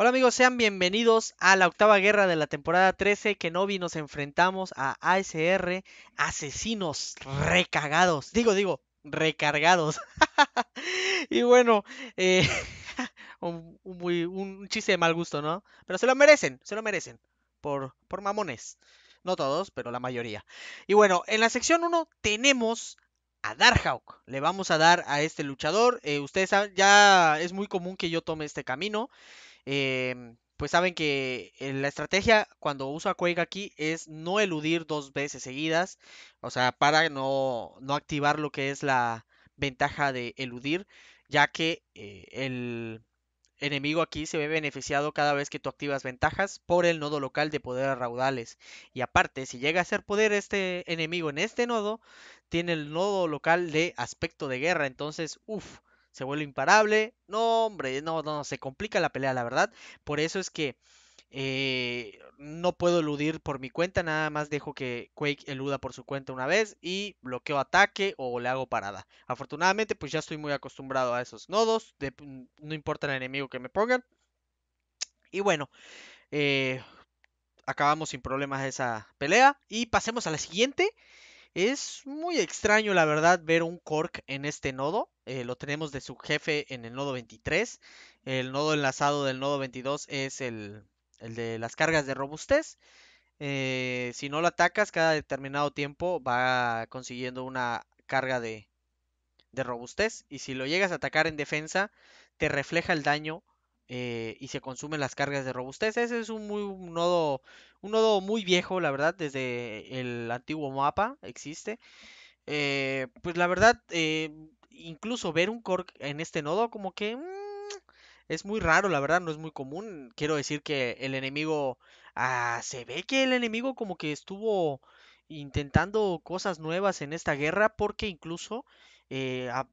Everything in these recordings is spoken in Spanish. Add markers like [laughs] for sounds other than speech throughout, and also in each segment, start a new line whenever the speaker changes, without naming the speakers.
Hola amigos, sean bienvenidos a la octava guerra de la temporada 13. Que Kenobi nos enfrentamos a ASR, asesinos recargados Digo, digo, recargados. [laughs] y bueno, eh, [laughs] un, chiste de mal gusto, ¿no? Pero se lo merecen, se lo merecen. Por, por mamones. No todos, pero la mayoría. Y bueno, en la sección 1 tenemos a Darkhawk Le vamos a dar a este luchador. Eh, ustedes saben, ya es muy común que yo tome este camino. Em, pues saben que eh, la estrategia cuando uso a aquí es no eludir dos veces seguidas, o sea, para no, activar lo que es la ventaja de eludir, ya que eh, el enemigo aquí se ve beneficiado cada vez que tú activas ventajas por el nodo local de poderes raudales. Y aparte, si llega a ser poder este enemigo en este nodo, tiene el nodo local de aspecto de guerra. Entonces, uff, se vuelve imparable. No, hombre, no, no, se complica la pelea, la verdad. Por eso es que eh, no puedo eludir por mi cuenta, nada más dejo que Quake eluda por su cuenta una vez y bloqueo ataque o le hago parada. Afortunadamente, pues ya estoy muy acostumbrado a esos nodos, mm, no importa el enemigo que me pongan. Y bueno, eh, acabamos sin problemas esa pelea y pasemos a la siguiente es muy extraño, la verdad, ver un Cork en este nodo. Eh, lo tenemos de su jefe en el nodo 23. El nodo enlazado del nodo 22 es el, de las cargas de robustez. Eh, si no lo atacas, cada determinado tiempo va consiguiendo una carga de, de robustez. Y si lo llegas a atacar en defensa, te refleja el daño eh, y se consumen las cargas de robustez. Ese es un, muy, nodo, un nodo muy viejo, la verdad, desde el antiguo mapa existe. Eh, pues la verdad, eh, incluso ver un Cork en este nodo como que mm, es muy raro, la verdad, no es muy común. Quiero decir que el enemigo, ah, se ve que el enemigo como que estuvo intentando cosas nuevas en esta guerra porque incluso...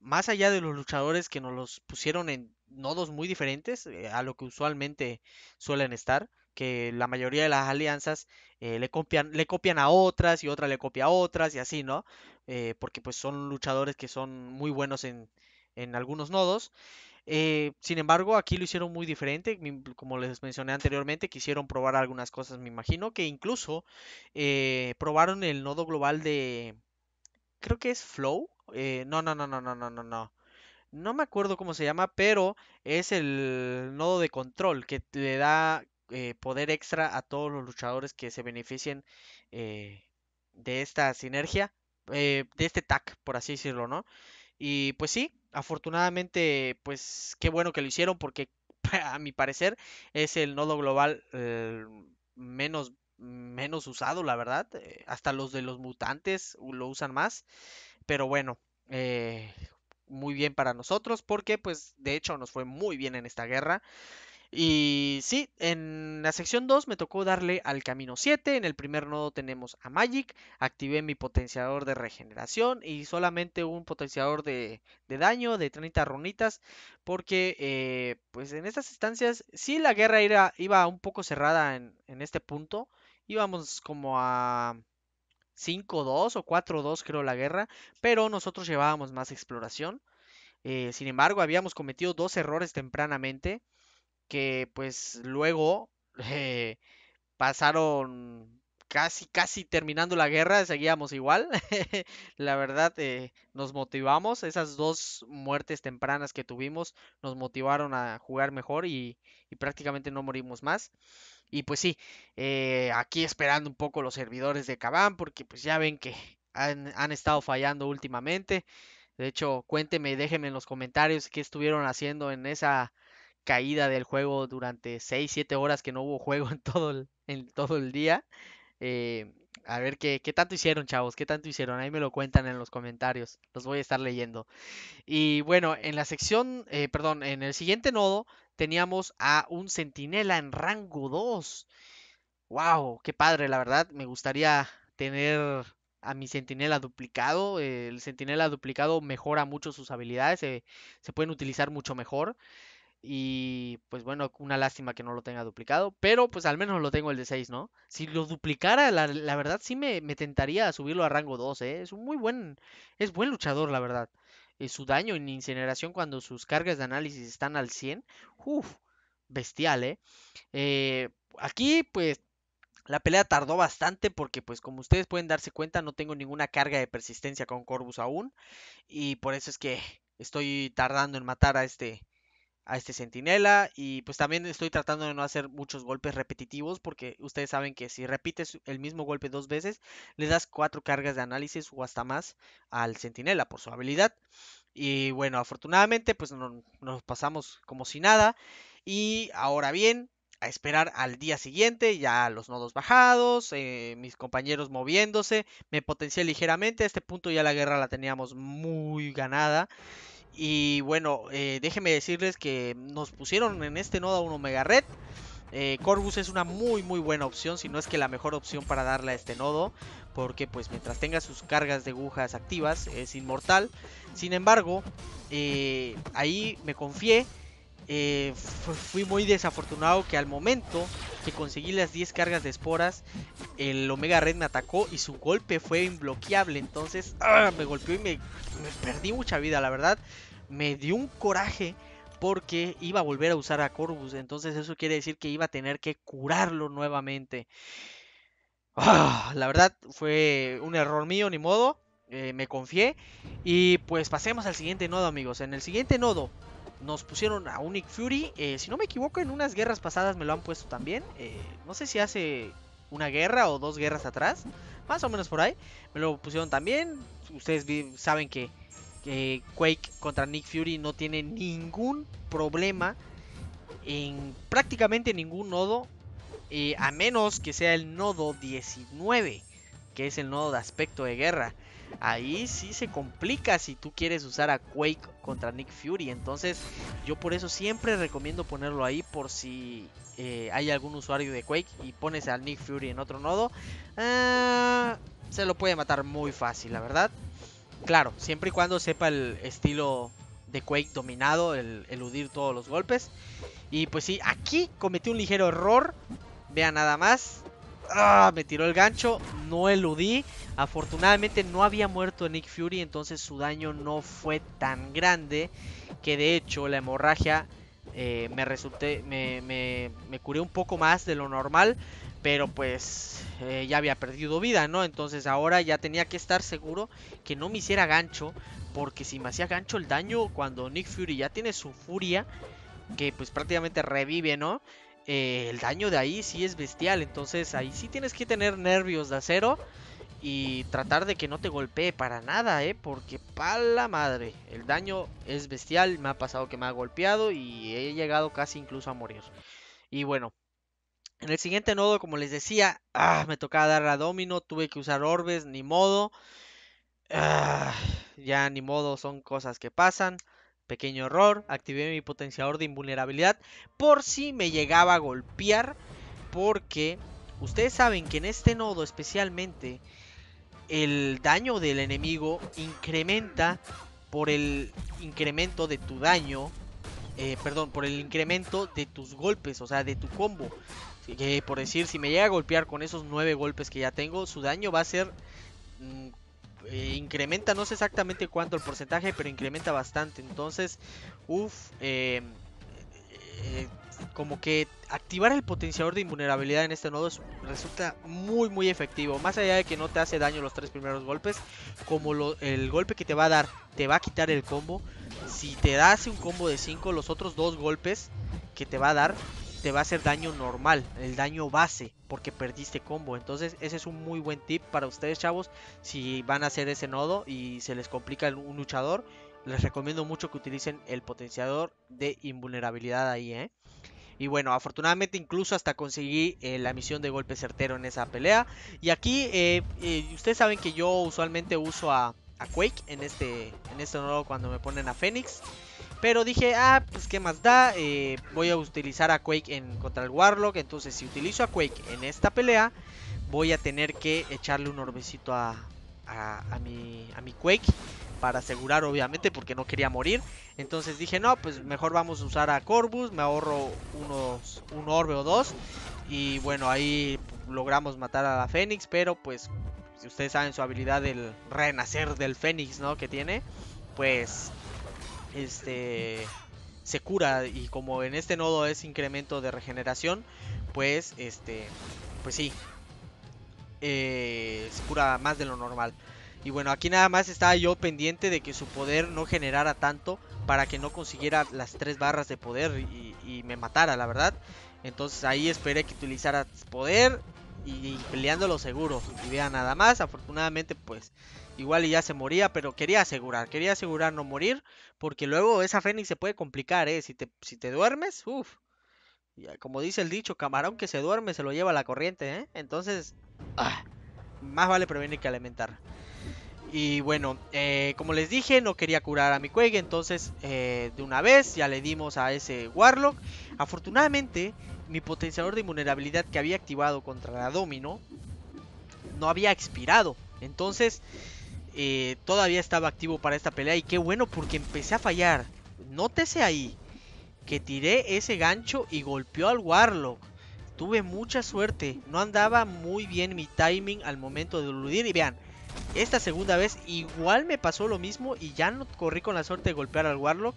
más allá de los luchadores que nos los pusieron en nodos muy diferentes eh, a lo que usualmente suelen estar, que la mayoría de las alianzas eh, le, copian, le copian a otras y otra le copia a otras y así, ¿no? Eh, porque pues son luchadores que son muy buenos en, algunos nodos. sin embargo, aquí lo hicieron muy diferente, como les mencioné anteriormente, quisieron probar algunas cosas, me imagino, que incluso probaron el nodo global de, creo que es Flow. no, no, no, no, no, no, no no me acuerdo cómo se llama, pero es el nodo de control que le da eh, poder extra a todos los luchadores que se beneficien eh, de esta sinergia, eh, de este tag, por así decirlo, ¿no? Y pues sí, afortunadamente, pues qué bueno que lo hicieron porque [laughs] a mi parecer es el nodo global menos menos usado, la verdad. hasta los de los mutantes lo usan más. Pero bueno, eh, muy bien para nosotros porque pues de hecho nos fue muy bien en esta guerra. Y sí, en la sección 2 me tocó darle al camino 7. En el primer nodo tenemos a Magic. Activé mi potenciador de regeneración y solamente un potenciador de, daño de 30 runitas. Porque eh, pues en estas instancias, sí la guerra iba, iba un poco cerrada en, en este punto. Íbamos como a 5-2 o 4-2 creo la guerra, pero nosotros llevábamos más exploración. Eh, sin embargo, habíamos cometido dos errores tempranamente que pues luego eh, pasaron casi, casi terminando la guerra, seguíamos igual. [laughs] la verdad, eh, nos motivamos. Esas dos muertes tempranas que tuvimos nos motivaron a jugar mejor y, y prácticamente no morimos más. Y pues sí, eh, aquí esperando un poco los servidores de Caban, porque pues ya ven que [laughs] han, estado fallando últimamente. De hecho, cuénteme, déjenme en los comentarios qué estuvieron haciendo en esa caída del juego durante 6, 7 horas que no hubo juego [laughs] en todo el, en todo el día. Eh, a ver qué, qué tanto hicieron, chavos, qué tanto hicieron. Ahí me lo cuentan en los comentarios. Los voy a estar leyendo. Y bueno, en la sección, eh, perdón, en el siguiente nodo teníamos a un centinela en rango 2. ¡Wow! ¡Qué padre! La verdad, me gustaría tener a mi centinela duplicado. el centinela duplicado mejora mucho sus habilidades, se pueden utilizar mucho mejor. Y pues bueno, una lástima que no lo tenga duplicado, pero pues al menos lo tengo el de 6, ¿no? Si lo duplicara, la, verdad sí me, tentaría a subirlo a rango 2, ¿eh? Es un muy buen, es buen luchador, la verdad. Eh, su daño en incineración cuando sus cargas de análisis están al 100, ¡Uf! bestial, ¿eh? ¿eh? Aquí pues la pelea tardó bastante porque pues como ustedes pueden darse cuenta no tengo ninguna carga de persistencia con Corvus aún y por eso es que estoy tardando en matar a este a este centinela y pues también estoy tratando de no hacer muchos golpes repetitivos porque ustedes saben que si repites el mismo golpe dos veces le das cuatro cargas de análisis o hasta más al centinela por su habilidad y bueno afortunadamente pues no, nos pasamos como si nada y ahora bien a esperar al día siguiente, ya los nodos bajados, eh, mis compañeros moviéndose, me potencié ligeramente, a este punto ya la guerra la teníamos muy ganada y bueno, eh, déjenme decirles que nos pusieron en este nodo a un Omega Red. Eh, Corvus es una muy muy buena opción, si no es que la mejor opción para darle a este nodo, porque pues mientras tenga sus cargas de agujas activas es inmortal. Sin embargo, eh, ahí me confié, fui muy desafortunado que al momento que conseguí las 10 cargas de esporas, el Omega Red me atacó y su golpe fue imbloqueable, entonces ah, me golpeó y me, me perdí mucha vida, la verdad me dio un coraje porque iba a volver a usar a Corvus. Entonces eso quiere decir que iba a tener que curarlo nuevamente. Ah, la verdad fue un error mío, ni modo. Eh, me confié. Y pues pasemos al siguiente nodo, amigos. En el siguiente nodo nos pusieron a Unic Fury. Eh, si no me equivoco, en unas guerras pasadas me lo han puesto también. Eh, no sé si hace una guerra o dos guerras atrás. Más o menos por ahí. Me lo pusieron también. Ustedes saben que Quake contra Nick Fury no tiene ningún problema en prácticamente ningún nodo, eh, a menos que sea el nodo 19, que es el nodo de aspecto de guerra. Ahí sí se complica si tú quieres usar a Quake contra Nick Fury. Entonces yo por eso siempre recomiendo ponerlo ahí por si eh, hay algún usuario de Quake y pones al Nick Fury en otro nodo. Ah, se lo puede matar muy fácil, la verdad. Claro, siempre y cuando sepa el estilo de Quake dominado, el eludir todos los golpes. Y pues sí, aquí cometí un ligero error. vea nada más. Ah, me tiró el gancho, no eludí. Afortunadamente no había muerto Nick Fury, entonces su daño no fue tan grande. Que de hecho la hemorragia eh, me resulté, me, me curé un poco más de lo normal pero pues eh, ya había perdido vida, ¿no? Entonces ahora ya tenía que estar seguro que no me hiciera gancho, porque si me hacía gancho el daño cuando Nick Fury ya tiene su furia, que pues prácticamente revive, ¿no? Eh, el daño de ahí sí es bestial, entonces ahí sí tienes que tener nervios de acero y tratar de que no te golpee para nada, ¿eh? Porque pa' la madre, el daño es bestial, me ha pasado que me ha golpeado y he llegado casi incluso a morir. Y bueno, en el siguiente nodo, como les decía, ah, me tocaba dar a domino, tuve que usar orbes, ni modo. Ah, ya ni modo, son cosas que pasan. Pequeño error, activé mi potenciador de invulnerabilidad por si me llegaba a golpear. Porque ustedes saben que en este nodo especialmente el daño del enemigo incrementa por el incremento de tu daño eh, perdón, por el incremento de tus golpes, o sea, de tu combo por decir, si me llega a golpear con esos 9 golpes que ya tengo, su daño va a ser... Mm, eh, incrementa, no sé exactamente cuánto el porcentaje, pero incrementa bastante. Entonces, uff, em, eh, como que activar el potenciador de invulnerabilidad en este nodo resulta muy, muy efectivo. Más allá de que no te hace daño los tres primeros golpes, como el golpe que te va a dar te va a quitar el combo. Si te das un combo de 5, los otros dos golpes que te va a dar va a hacer daño normal, el daño base, porque perdiste combo. Entonces ese es un muy buen tip para ustedes chavos, si van a hacer ese nodo y se les complica un luchador, les recomiendo mucho que utilicen el potenciador de invulnerabilidad ahí, ¿eh? Y bueno, afortunadamente incluso hasta conseguí eh, la misión de golpe certero en esa pelea. Y aquí, eh, ustedes saben que yo usualmente uso a, a Quake en este, en este nodo cuando me ponen a Fénix. Pero dije, ah, pues qué más da, eh, voy a utilizar a Quake en, contra el Warlock. Entonces si utilizo a Quake en esta pelea, voy a tener que echarle un orbecito a, a, mi, a mi Quake para asegurar obviamente porque no quería morir. Entonces dije, no, pues mejor vamos a usar a Corbus me ahorro unos, un orbe o dos. Y bueno, ahí logramos matar a la Fénix, pero pues si ustedes saben su habilidad del renacer del Fénix, ¿no? Que tiene, pues este se cura y como en este nodo es incremento de regeneración, pues este pues sí eh, se cura más de lo normal. Y bueno, aquí nada más estaba yo pendiente de que su poder no generara tanto para que no consiguiera las tres barras de poder y, me matara, la verdad. Entonces ahí esperé que utilizara poder y, y peleándolo seguro. Y vea nada más, afortunadamente pues Igual y ya se moría, pero quería asegurar, quería asegurar no morir, porque luego esa Fénix se puede complicar, ¿eh? Si te, si te duermes, uff. Como dice el dicho, camarón que se duerme se lo lleva la corriente, ¿eh? Entonces, ah, más vale prevenir que alimentar. Y bueno, eh, como les dije, no quería curar a mi cuegue, entonces eh, de una vez ya le dimos a ese Warlock. Afortunadamente, mi potenciador de vulnerabilidad que había activado contra la Domino no había expirado. Entonces, eh, todavía estaba activo para esta pelea y qué bueno porque empecé a fallar. Nótese ahí que tiré ese gancho y golpeó al Warlock. Tuve mucha suerte, no andaba muy bien mi timing al momento de eludir y vean, esta segunda vez igual me pasó lo mismo y ya no corrí con la suerte de golpear al Warlock,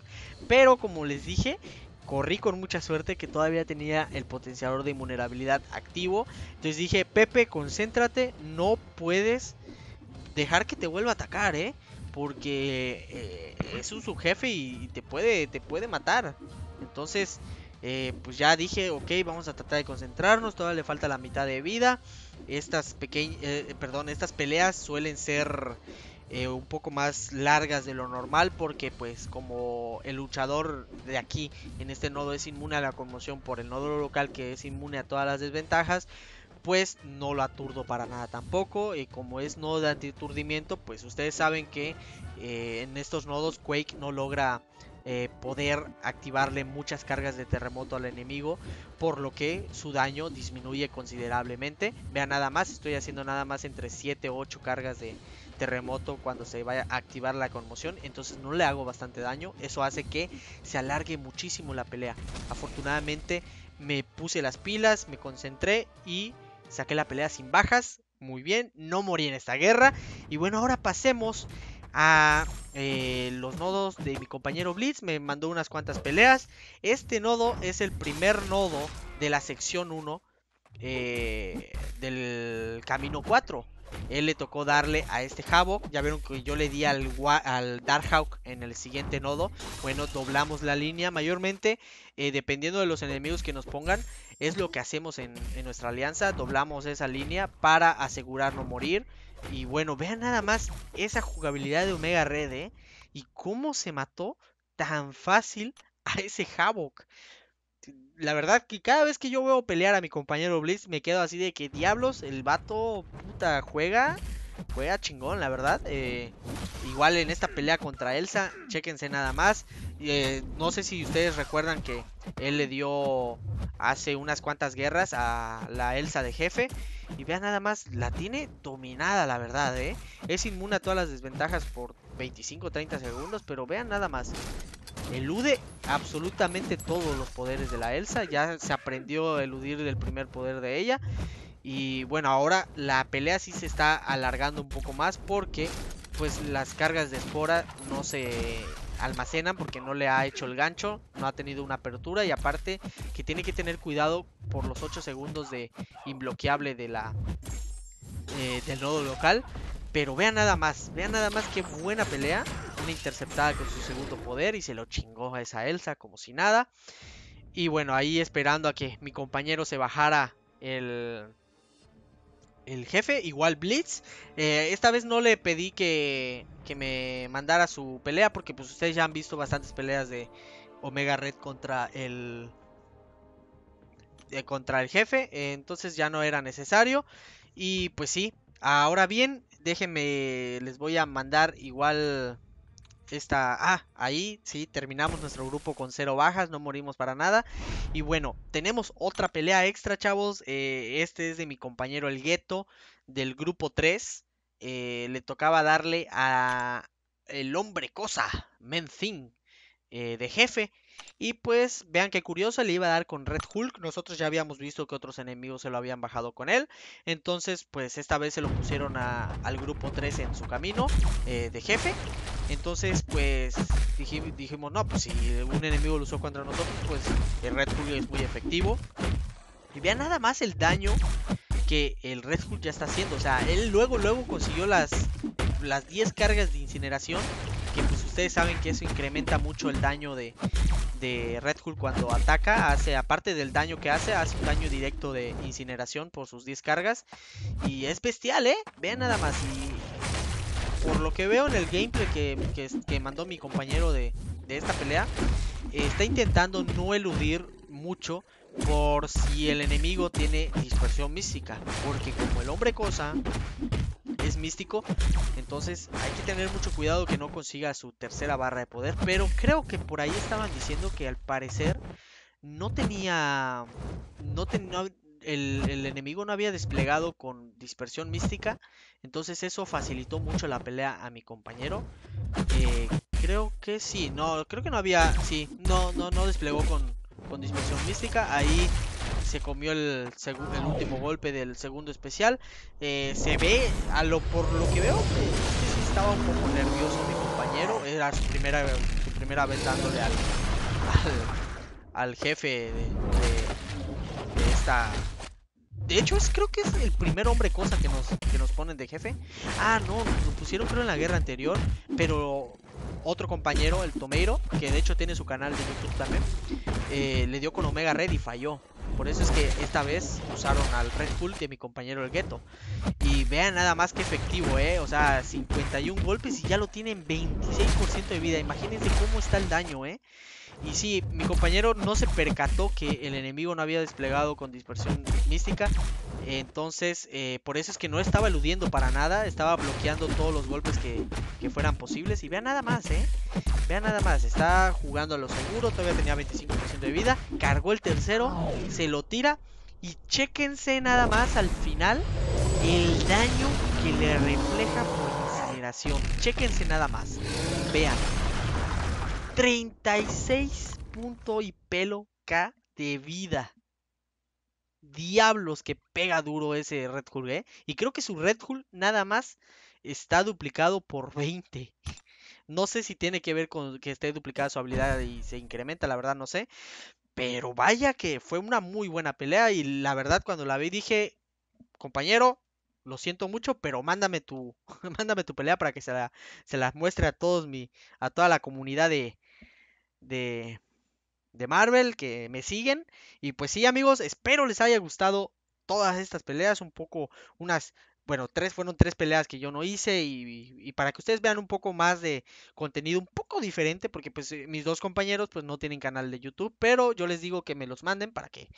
pero como les dije, corrí con mucha suerte que todavía tenía el potenciador de vulnerabilidad activo. Entonces dije, Pepe, concéntrate, no puedes dejar que te vuelva a atacar, ¿eh? Porque eh, es un subjefe y te puede, te puede matar. Entonces, eh, pues ya dije, ok, vamos a tratar de concentrarnos, todavía le falta la mitad de vida. Estas, pequeñas, eh, perdón, estas peleas suelen ser un poco más largas de lo normal porque pues como el luchador de aquí en este nodo es inmune a la conmoción por el nodo local que es inmune a todas las desventajas, pues no lo aturdo para nada tampoco. Y eh, como es nodo de antiturdimiento pues ustedes saben que eh, en estos nodos Quake no logra eh, poder activarle muchas cargas de terremoto al enemigo, por lo que su daño disminuye considerablemente. Vean nada más, estoy haciendo nada más entre 7 o 8 cargas de terremoto cuando se vaya a activar la conmoción, entonces no le hago bastante daño, eso hace que se alargue muchísimo la pelea. Afortunadamente me puse las pilas, me concentré y Saqué la pelea sin bajas. Muy bien. No morí en esta guerra. Y bueno, ahora pasemos a eh, los nodos de mi compañero Blitz. Me mandó unas cuantas peleas. Este nodo es el primer nodo de la sección 1 eh, del camino 4. Él le tocó darle a este Havoc. Ya vieron que yo le di al, al Darkhawk en el siguiente nodo. Bueno, doblamos la línea. Mayormente, eh, dependiendo de los enemigos que nos pongan, es lo que hacemos en, nuestra alianza. Doblamos esa línea para asegurarnos morir. Y bueno, vean nada más esa jugabilidad de Omega Red, eh, Y cómo se mató tan fácil a ese Havoc la verdad que cada vez que yo veo pelear a mi compañero Blitz, me quedo así de que diablos, el vato puta juega. Juega chingón, la verdad. Eh, igual en esta pelea contra Elsa, chéquense nada más. Eh, no sé si ustedes recuerdan que él le dio hace unas cuantas guerras a la Elsa de jefe. Y vean nada más, la tiene dominada, la verdad, ¿eh? Es inmune a todas las desventajas por 25-30 segundos, pero vean nada más. Elude absolutamente todos los poderes de la Elsa. Ya se aprendió a eludir el primer poder de ella. Y bueno, ahora la pelea sí se está alargando un poco más porque pues las cargas de espora no se almacenan porque no le ha hecho el gancho, no ha tenido una apertura y aparte que tiene que tener cuidado por los 8 segundos de imbloqueable de la eh, del nodo local. Pero vean nada más, vean nada más qué buena pelea. Una interceptada con su segundo poder y se lo chingó a esa Elsa como si nada. Y bueno, ahí esperando a que mi compañero se bajara el, el jefe, igual Blitz. Eh, esta vez no le pedí que, que, me mandara su pelea porque pues ustedes ya han visto bastantes peleas de Omega Red contra el eh, contra el jefe, eh, entonces ya no era necesario y pues sí, ahora bien, déjenme les voy a mandar igual esta, ah, ahí sí, terminamos nuestro grupo con cero bajas, no morimos para nada. Y bueno, tenemos otra pelea extra, chavos. Eh, este es de mi compañero el gueto del grupo 3. Eh, le tocaba darle a el hombre cosa, menzin eh, de jefe. Y pues vean qué curioso, le iba a dar con Red Hulk. Nosotros ya habíamos visto que otros enemigos se lo habían bajado con él. Entonces pues esta vez se lo pusieron al grupo 3 en su camino eh, de jefe. Entonces pues dijimos, no, pues si un enemigo lo usó contra nosotros, pues el Red Hulk es muy efectivo. Y vean nada más el daño que el Red Hulk ya está haciendo. O sea, él luego, luego consiguió las, las 10 cargas de incineración. Que pues ustedes saben que eso incrementa mucho el daño de, de Red Hulk cuando ataca, hace aparte del daño que hace, hace un daño directo de incineración por sus 10 cargas. Y es bestial, ¿eh? Vean nada más. Y por lo que veo en el gameplay que, mandó mi compañero de, esta pelea, está intentando no eludir mucho por si el enemigo tiene dispersión mística. Porque como el hombre cosa es místico. Entonces hay que tener mucho cuidado que no consiga su tercera barra de poder. Pero creo que por ahí estaban diciendo que al parecer no tenía... No tenía... El, enemigo no había desplegado con dispersión mística. Entonces eso facilitó mucho la pelea a mi compañero. Eh, creo que sí. No, creo que no había... Sí, no, no, no desplegó con, con dispersión mística. Ahí se comió el, el último golpe del segundo especial. Eh, se ve, a lo, por lo que veo, que estaba un poco nervioso mi compañero. Era su primera, primera vez dándole al, al, jefe de, esta de hecho, es, creo que es el primer hombre cosa que nos, que nos ponen de jefe. Ah, no, lo pusieron creo en la guerra anterior. Pero otro compañero, el Tomeiro, que de hecho tiene su canal de YouTube también, eh, le dio con Omega Red y falló. Por eso es que esta vez usaron al Red Bull a mi compañero el Gueto. Y vean nada más que efectivo, ¿eh? O sea, 51 golpes y ya lo tienen 26% de vida. Imagínense cómo está el daño, ¿eh? Y sí, mi compañero no se percató que el enemigo no había desplegado con dispersión mística. Entonces, eh, por eso es que no estaba eludiendo para nada. Estaba bloqueando todos los golpes que, fueran posibles. Y vean nada más, ¿eh? Vean nada más. Está jugando a lo seguro. Todavía tenía 25% de vida. Cargó el tercero. Se lo tira. Y chéquense nada más al final el daño que le refleja por incineración. Chéquense nada más. Vean. 36 punto y pelo K de vida. Diablos que pega duro ese Red Hulk ¿eh? Y creo que su Red Bull nada más está duplicado por 20. No sé si tiene que ver con que esté duplicada su habilidad y se incrementa, la verdad no sé. Pero vaya que fue una muy buena pelea y la verdad cuando la vi dije, compañero, lo siento mucho, pero mándame tu, [laughs] mándame tu pelea para que se la, se la muestre a todos mi, a toda la comunidad de, de, Marvel que me siguen. Y pues sí, amigos, espero les haya gustado todas estas peleas, un poco unas bueno, tres fueron tres peleas que yo no hice y, y, para que ustedes vean un poco más de contenido un poco diferente, porque pues eh, mis dos compañeros pues no tienen canal de YouTube, pero yo les digo que me los manden para que,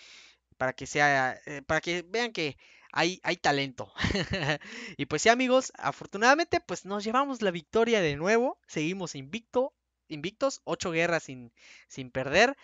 para que sea, eh, para que vean que hay, hay talento. [laughs] y pues sí amigos, afortunadamente pues nos llevamos la victoria de nuevo, seguimos invicto invictos, 8 guerras sin, sin perder.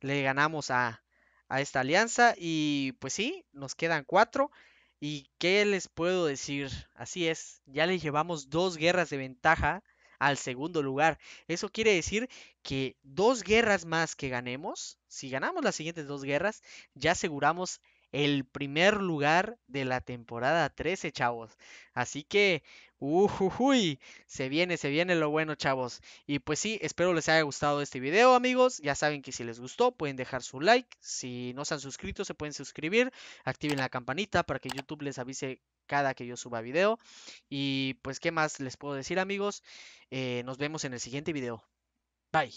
Le ganamos a, a esta alianza y pues sí, nos quedan 4. ¿Y qué les puedo decir? Así es, ya le llevamos dos guerras de ventaja al segundo lugar. Eso quiere decir que dos guerras más que ganemos, si ganamos las siguientes dos guerras, ya aseguramos el primer lugar de la temporada 13, chavos. Así que Uy, se viene, se viene lo bueno, chavos. Y pues sí, espero les haya gustado este video, amigos. Ya saben que si les gustó, pueden dejar su like. Si no se han suscrito, se pueden suscribir. Activen la campanita para que YouTube les avise cada que yo suba video. Y pues, ¿qué más les puedo decir, amigos? Eh, nos vemos en el siguiente video. Bye.